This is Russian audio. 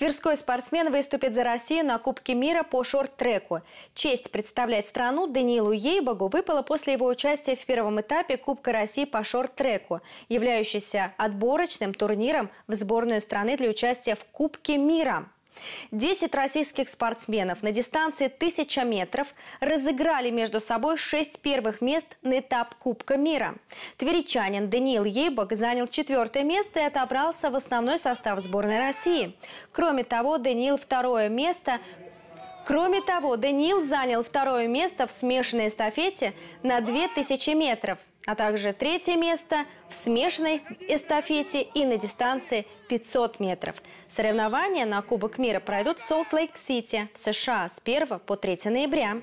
Тверской спортсмен выступит за Россию на Кубке мира по шорт-треку. Честь представлять страну Даниилу Ейбогу выпала после его участия в первом этапе Кубка России по шорт-треку, являющийся отборочным турниром в сборную страны для участия в Кубке мира. 10 российских спортсменов на дистанции 1000 метров разыграли между собой 6 первых мест на этап Кубка мира. Тверичанин Даниил Ейбок занял четвертое место и отобрался в основной состав сборной России. Кроме того, Даниил второе место Кроме того, Даниил занял второе место в смешанной эстафете на 2000 метров, а также третье место в смешанной эстафете и на дистанции 500 метров. Соревнования на Кубок мира пройдут в Солт-Лейк-Сити в США с 1 по 3 ноября.